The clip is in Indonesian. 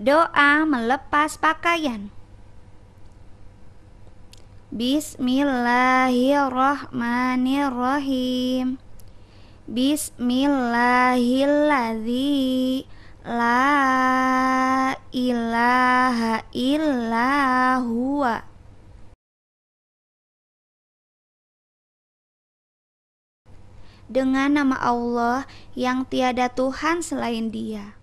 Doa melepas pakaian. Bismillahirrahmanirrahim. Bismillahilladzi la ilaha illa huwa. Dengan nama Allah yang tiada Tuhan selain Dia